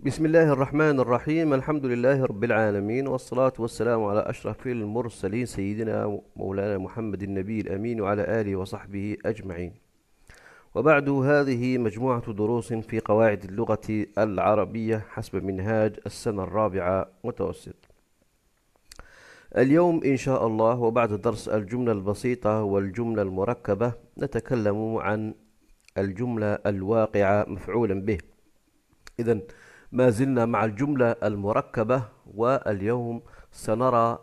بسم الله الرحمن الرحيم الحمد لله رب العالمين والصلاة والسلام على أشرف المرسلين سيدنا مولانا محمد النبي الأمين وعلى آله وصحبه أجمعين وبعد هذه مجموعة دروس في قواعد اللغة العربية حسب منهاج السنة الرابعة متوسط اليوم إن شاء الله وبعد درس الجملة البسيطة والجملة المركبة نتكلم عن الجملة الواقعة مفعولا به إذا ما زلنا مع الجملة المركبة واليوم سنرى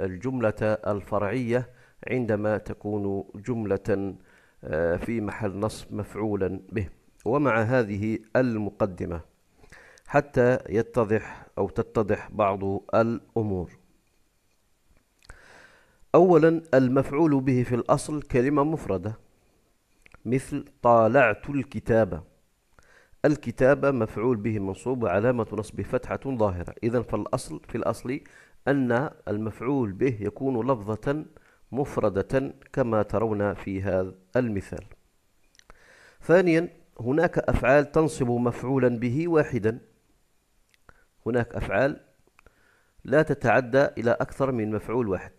الجملة الفرعية عندما تكون جملة آه، في محل نصب مفعولا به ومع هذه المقدمة حتى يتضح أو تتضح بعض الأمور أولا المفعول به في الأصل كلمة مفردة مثل طالعت الكتابة الكتابة مفعول به منصوب وعلامة نصبه فتحة ظاهرة إذا فالأصل في الأصل أن المفعول به يكون لفظة مفردة كما ترون في هذا المثال ثانيا هناك أفعال تنصب مفعولا به واحدا هناك أفعال لا تتعدى إلى أكثر من مفعول واحد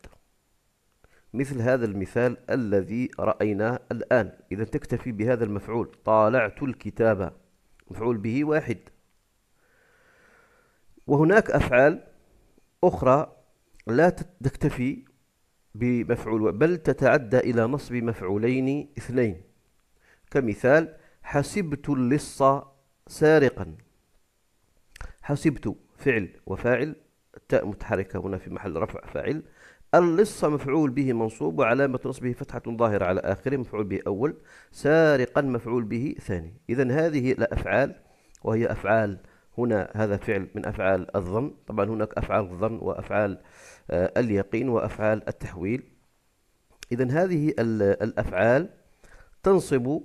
مثل هذا المثال الذي رأيناه الآن إذا تكتفي بهذا المفعول طالعت الكتاب مفعول به واحد وهناك أفعال أخرى لا تكتفي بمفعول بل تتعدى إلى نصب مفعولين اثنين كمثال حسبت اللص سارقا حسبت فعل وفاعل التاء متحركة هنا في محل رفع فاعل اللص مفعول به منصوب وعلامة نصبه فتحة ظاهرة على آخره مفعول به أول سارقا مفعول به ثاني إذا هذه الأفعال وهي أفعال هنا هذا فعل من أفعال الظن طبعا هناك أفعال الظن وأفعال آه، اليقين وأفعال التحويل إذا هذه الأفعال تنصب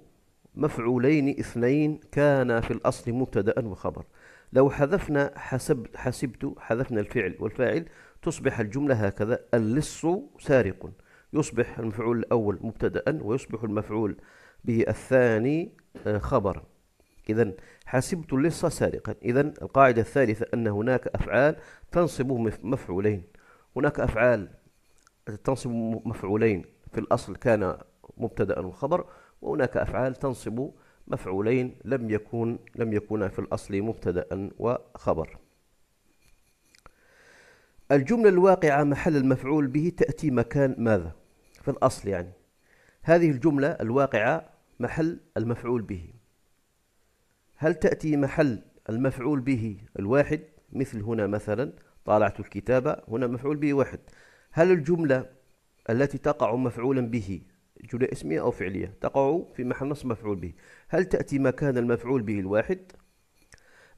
مفعولين اثنين كان في الأصل مبتدأ وخبر لو حذفنا حسب حسبت حذفنا الفعل والفاعل تصبح الجملة هكذا اللص سارق يصبح المفعول الأول مبتدأ ويصبح المفعول به الثاني آه، خبرا إذا حسبت اللص سارقا إذا القاعدة الثالثة أن هناك أفعال تنصب مفعولين هناك أفعال تنصب مفعولين في الأصل كان مبتدأ وخبر وهناك أفعال تنصب مفعولين لم يكون لم يكونا في الأصل مبتدأ وخبر الجملة الواقعة محل المفعول به تأتي مكان ماذا في الأصل يعني هذه الجملة الواقعة محل المفعول به هل تأتي محل المفعول به الواحد مثل هنا مثلا طالعت الكتابة هنا مفعول به واحد هل الجملة التي تقع مفعولا به جملة اسمية أو فعلية تقع في محل نصب مفعول به هل تأتي مكان المفعول به الواحد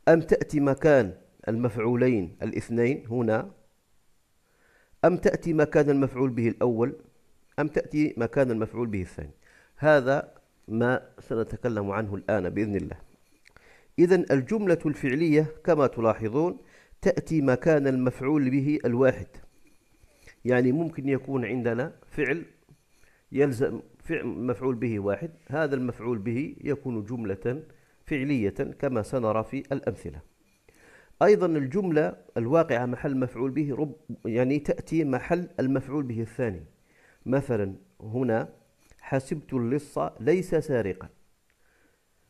أم تأتي مكان المفعولين الاثنين هنا أم تأتي ما كان المفعول به الأول أم تأتي ما كان المفعول به الثاني هذا ما سنتكلم عنه الآن بإذن الله إذا الجملة الفعلية كما تلاحظون تأتي ما كان المفعول به الواحد يعني ممكن يكون عندنا فعل يلزم فعل مفعول به واحد هذا المفعول به يكون جملة فعلية كما سنرى في الأمثلة أيضا الجملة الواقعة محل مفعول به رب يعني تأتي محل المفعول به الثاني مثلا هنا حسبت اللص ليس سارقا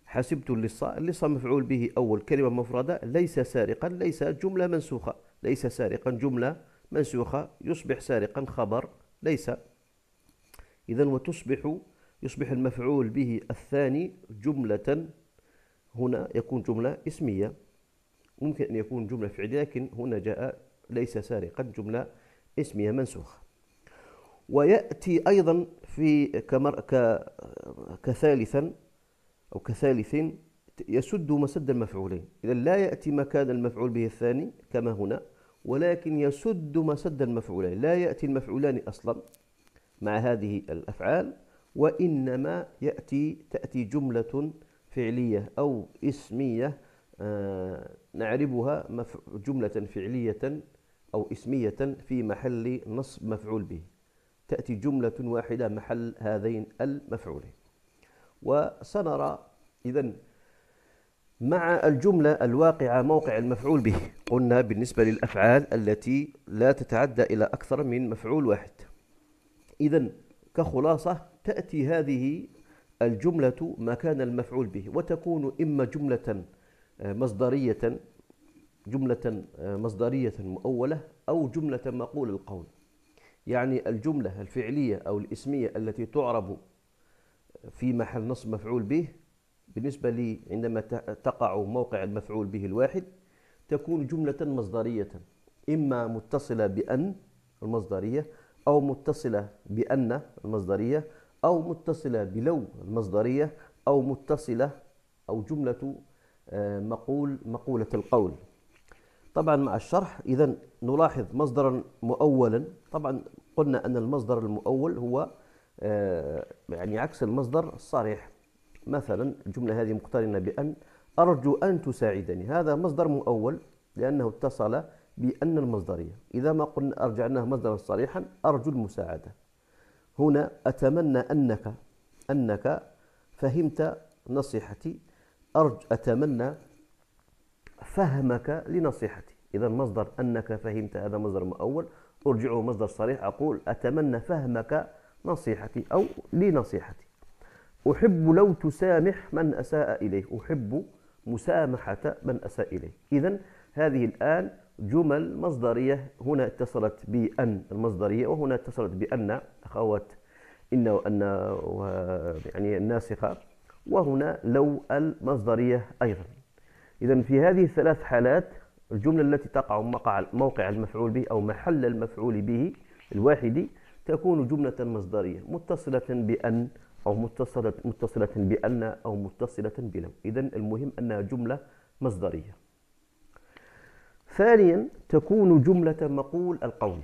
حسبت اللص اللص مفعول به أول كلمة مفردة ليس سارقا ليس جملة منسوخة ليس سارقا جملة منسوخة يصبح سارقا خبر ليس إذا وتصبح يصبح المفعول به الثاني جملة هنا يكون جملة اسمية ممكن أن يكون جملة فعلية لكن هنا جاء ليس سارقا جملة اسمية منسوخة ويأتي أيضا في كمر ك كثالثا أو كثالث يسد مسد المفعولين إذا لا يأتي مكان المفعول به الثاني كما هنا ولكن يسد مسد المفعولين لا يأتي المفعولان أصلا مع هذه الأفعال وإنما يأتي تأتي جملة فعلية أو اسمية آه، نعربها جملة فعلية أو اسمية في محل نصب مفعول به تأتي جملة واحدة محل هذين المفعولين وسنرى إذا مع الجملة الواقعة موقع المفعول به قلنا بالنسبة للأفعال التي لا تتعدى إلى أكثر من مفعول واحد إذا كخلاصة تأتي هذه الجملة مكان المفعول به وتكون إما جملة مصدرية جملة آه، مصدرية مؤولة أو جملة مقول القول يعني الجملة الفعلية أو الإسمية التي تعرب في محل نصب مفعول به بالنسبة لي عندما تقع موقع المفعول به الواحد تكون جملة مصدرية إما متصلة بأن المصدرية أو متصلة بأن المصدرية أو متصلة بلو المصدرية أو متصلة أو جملة مقول مقولة القول طبعا مع الشرح إذا نلاحظ مصدرا مؤولا طبعا قلنا أن المصدر المؤول هو آه، يعني عكس المصدر الصريح مثلا الجملة هذه مقترنة بأن أرجو أن تساعدني هذا مصدر مؤول لأنه اتصل بأن المصدرية إذا ما قلنا أرجعناه مصدرا صريحا أرجو المساعدة هنا أتمنى أنك أنك فهمت نصيحتي أرج أتمنى فهمك لنصيحتي إذا مصدر أنك فهمت هذا مصدر مؤول أرجعه مصدر صريح أقول أتمنى فهمك نصيحتي أو لنصيحتي أحب لو تسامح من أساء إليه أحب مسامحة من أساء إليه إذا هذه الآن جمل مصدرية هنا اتصلت بأن المصدرية وهنا اتصلت بأن أخوات إن وأن يعني الناسخة وهنا لو المصدرية أيضا إذا في هذه الثلاث حالات الجملة التي تقع موقع المفعول به أو محل المفعول به الواحد تكون جملة مصدرية متصلة بأن أو متصلة متصلة بأن أو متصلة بلو إذا المهم أنها جملة مصدرية ثانيا تكون جملة مقول القول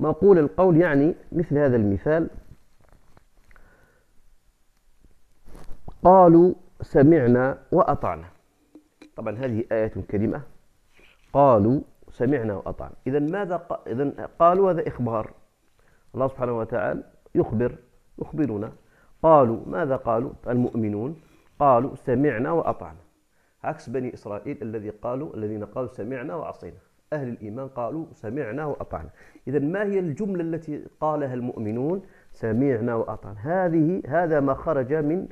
مقول القول يعني مثل هذا المثال قالوا سمعنا وأطعنا طبعا هذه آية كريمة قالوا سمعنا وأطعنا إذا ماذا ق... إذا قالوا هذا إخبار الله سبحانه وتعالى يخبر يخبرنا قالوا ماذا قالوا المؤمنون قالوا سمعنا وأطعنا عكس بني إسرائيل الذي قالوا الذين قالوا سمعنا وعصينا أهل الإيمان قالوا سمعنا وأطعنا إذا ما هي الجملة التي قالها المؤمنون سمعنا وأطعنا هذه هذا ما خرج من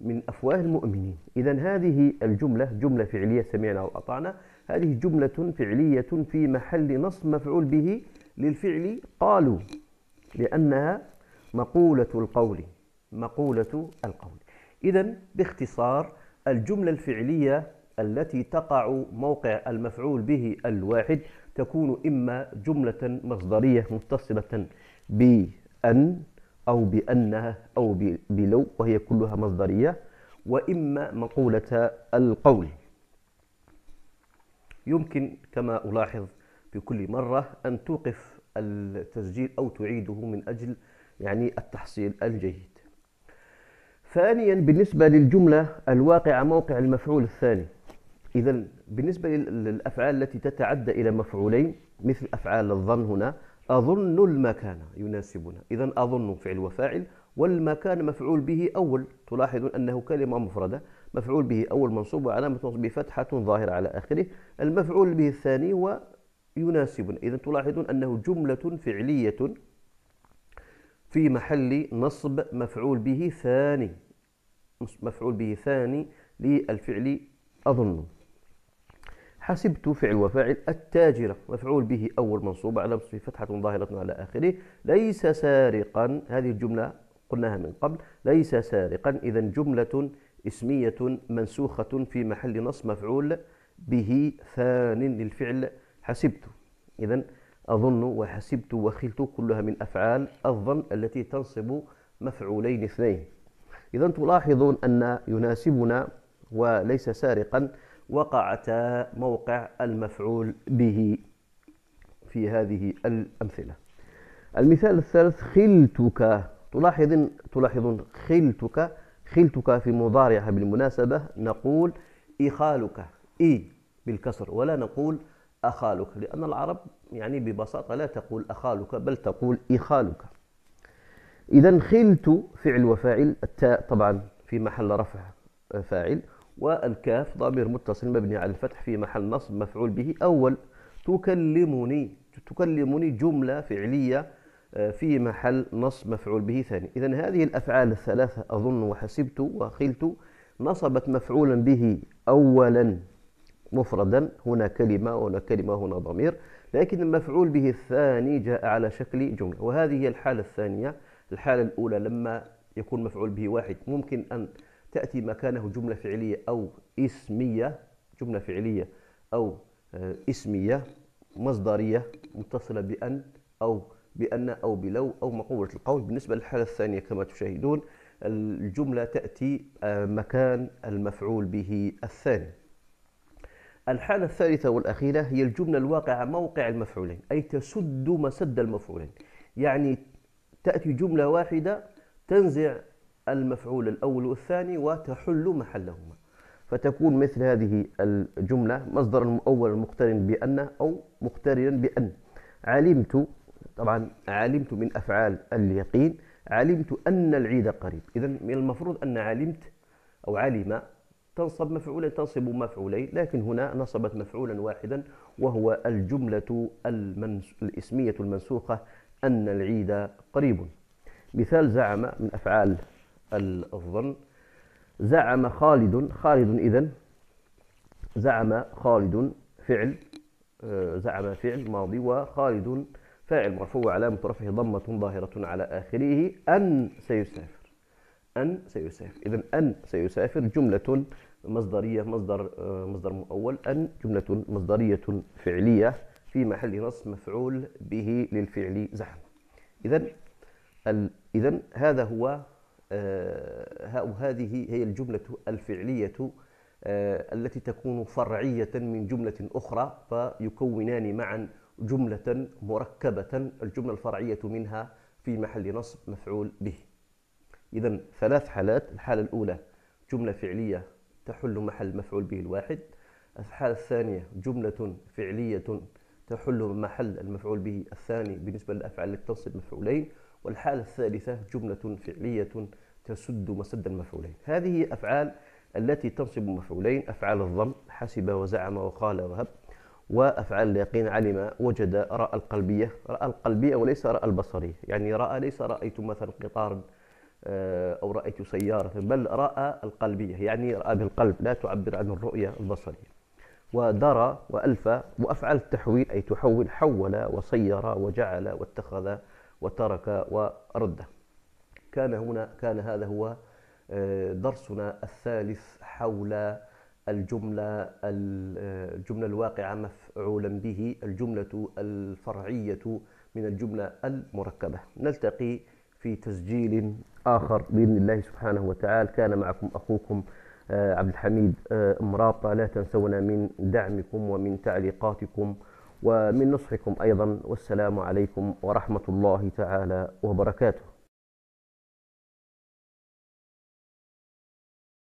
من أفواه المؤمنين إذا هذه الجملة جملة فعلية سمعنا وأطعنا هذه جملة فعلية في محل نص مفعول به للفعل قالوا لأنها مقولة القول مقولة القول إذا باختصار الجملة الفعلية التي تقع موقع المفعول به الواحد تكون إما جملة مصدرية متصلة بأن أو بأنها أو بلو وهي كلها مصدرية وإما مقولة القول يمكن كما ألاحظ في كل مرة أن توقف التسجيل أو تعيده من أجل يعني التحصيل الجيد ثانيا بالنسبة للجملة الواقعة موقع المفعول الثاني إذا بالنسبة للأفعال التي تتعدى إلى مفعولين مثل أفعال الظن هنا أظن المكان يناسبنا إذا أظن فعل وفاعل والمكان مفعول به أول تلاحظون أنه كلمة مفردة مفعول به أول منصوب وعلامة نصبه فتحة ظاهرة على آخره المفعول به الثاني هو يناسبنا إذا تلاحظون أنه جملة فعلية في محل نصب مفعول به ثاني مفعول به ثاني للفعل أظن حسبت فعل وفاعل التاجرة مفعول به أول منصوب على نصف فتحة ظاهرة على آخره ليس سارقا هذه الجملة قلناها من قبل ليس سارقا إذا جملة اسمية منسوخة في محل نص مفعول به ثان للفعل حسبت إذا أظن وحسبت وخلت كلها من أفعال الظن التي تنصب مفعولين اثنين إذا تلاحظون أن يناسبنا وليس سارقا وقعتا موقع المفعول به في هذه الأمثلة المثال الثالث خلتك تلاحظ تلاحظون خلتك خلتك في مضارعها بالمناسبة نقول إخالك إي بالكسر ولا نقول أخالك لأن العرب يعني ببساطة لا تقول أخالك بل تقول إخالك إذا خلت فعل وفاعل التاء طبعا في محل رفع فاعل والكاف ضمير متصل مبني على الفتح في محل نصب مفعول به أول تكلمني تكلمني جملة فعلية آه، في محل نصب مفعول به ثاني إذا هذه الأفعال الثلاثة أظن وحسبت وخلت نصبت مفعولا به أولا مفردا هنا كلمة وهنا كلمة هنا ضمير لكن المفعول به الثاني جاء على شكل جملة وهذه هي الحالة الثانية الحالة الأولى لما يكون مفعول به واحد ممكن أن تأتي مكانه جملة فعلية أو اسمية جملة فعلية أو آه، اسمية مصدرية متصلة بأن أو بأن أو بلو أو مقولة القول بالنسبة للحالة الثانية كما تشاهدون الجملة تأتي آه، مكان المفعول به الثاني الحالة الثالثة والأخيرة هي الجملة الواقعة موقع المفعولين أي تسد مسد المفعولين يعني تأتي جملة واحدة تنزع المفعول الأول والثاني وتحل محلهما فتكون مثل هذه الجملة مصدر مؤول مقترن بأن أو مقترنا بأن علمت طبعا علمت من أفعال اليقين علمت أن العيد قريب إذا من المفروض أن علمت أو علم تنصب مفعولا تنصب مفعولين لكن هنا نصبت مفعولا واحدا وهو الجملة المنس... الإسمية المنسوخة أن العيد قريب مثال زعم من أفعال الظن زعم خالد خالد إذن زعم خالد فعل آه، زعم فعل ماضي وخالد فاعل مرفوع علامة رفعه ضمة ظاهرة على آخره أن سيسافر أن سيسافر إذا أن سيسافر جملة مصدرية مصدر آه، مصدر مؤول أن جملة مصدرية فعلية في محل نص مفعول به للفعل زعم إذا إذا هذا هو آه، هذه هي الجملة الفعلية آه، التي تكون فرعية من جملة أخرى فيكونان معا جملة مركبة الجملة الفرعية منها في محل نصب مفعول به إذا ثلاث حالات الحالة الأولى جملة فعلية تحل محل مفعول به الواحد الحالة الثانية جملة فعلية تحل محل المفعول به الثاني بالنسبة للأفعال التي تنصب مفعولين والحالة الثالثة جملة فعلية تسد مسد المفعولين هذه أفعال التي تنصب مفعولين أفعال الضم حسب وزعم وقال وهب وأفعال اليقين علم وجد رأى القلبية رأى القلبية وليس رأى البصرية يعني رأى ليس رأيت مثلا قطار آه، أو رأيت سيارة بل رأى القلبية يعني رأى بالقلب لا تعبر عن الرؤية البصرية ودرى وألف وأفعال التحويل أي تحول حول وصير وجعل واتخذ وترك ورد كان هنا كان هذا هو آه، درسنا الثالث حول الجملة آه، الجملة الواقعة مفعولا به الجملة الفرعية من الجملة المركبة نلتقي في تسجيل آخر بإذن الله سبحانه وتعالى كان معكم أخوكم آه، عبد الحميد مراطة لا تنسونا من دعمكم ومن تعليقاتكم ومن نصحكم أيضا والسلام عليكم ورحمة الله تعالى وبركاته